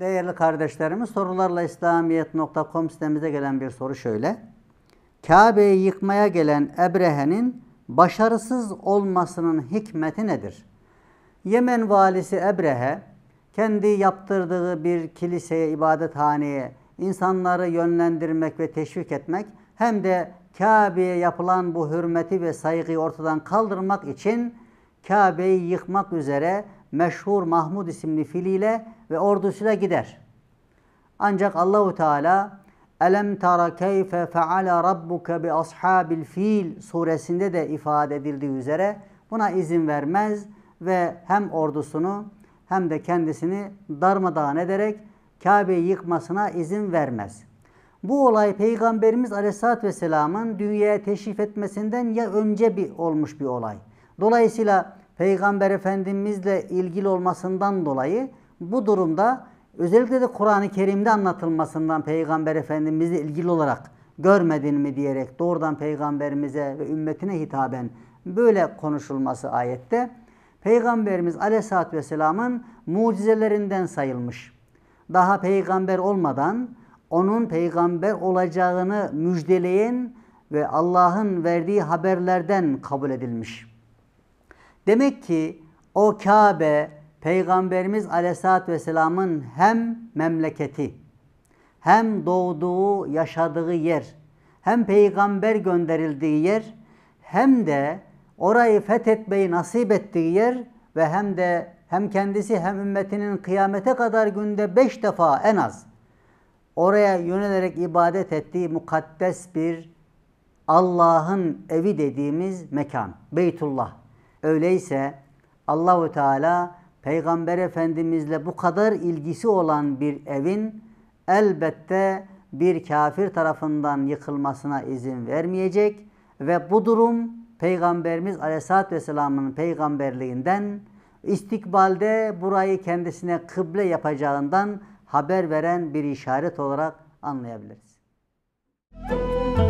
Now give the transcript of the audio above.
Değerli kardeşlerimiz sorularla İslamiyet.com sitemize gelen bir soru şöyle. Kabe'yi yıkmaya gelen Ebrehe'nin başarısız olmasının hikmeti nedir? Yemen valisi Ebrehe kendi yaptırdığı bir kiliseye, ibadethaneye insanları yönlendirmek ve teşvik etmek hem de Kabe'ye yapılan bu hürmeti ve saygıyı ortadan kaldırmak için Kabe'yi yıkmak üzere meşhur Mahmud isimli filiyle ve ordusuyla gider. Ancak Allahu Teala Elem tara keyfe faala Rabbuka bi ashabil fil suresinde de ifade edildiği üzere buna izin vermez ve hem ordusunu hem de kendisini darmadağın ederek Kabe'yi yıkmasına izin vermez. Bu olay Peygamberimiz Aleyhisselatü Vesselam'ın dünyaya teşrif etmesinden ya önce bir olmuş bir olay. Dolayısıyla Peygamber Efendimizle ilgili olmasından dolayı bu durumda özellikle de Kur'an-ı Kerim'de anlatılmasından Peygamber Efendimizle ilgili olarak görmedin mi diyerek doğrudan peygamberimize ve ümmetine hitaben böyle konuşulması ayette Peygamberimiz Aleyhisselatü Vesselam'ın mucizelerinden sayılmış. Daha peygamber olmadan onun peygamber olacağını müjdeleyen ve Allah'ın verdiği haberlerden kabul edilmiş. Demek ki o Kabe Peygamberimiz Aleyhisselatü Vesselam'ın hem memleketi, hem doğduğu, yaşadığı yer, hem peygamber gönderildiği yer, hem de orayı fethetmeyi nasip ettiği yer ve hem de hem kendisi hem ümmetinin kıyamete kadar günde beş defa en az oraya yönelerek ibadet ettiği mukaddes bir Allah'ın evi dediğimiz mekan, Beytullah. Öyleyse Allahu Teala Peygamber Efendimizle bu kadar ilgisi olan bir evin elbette bir kafir tarafından yıkılmasına izin vermeyecek ve bu durum Peygamberimiz Aleyhisselatü Vesselam'ın peygamberliğinden istikbalde burayı kendisine kıble yapacağından haber veren bir işaret olarak anlayabiliriz. Müzik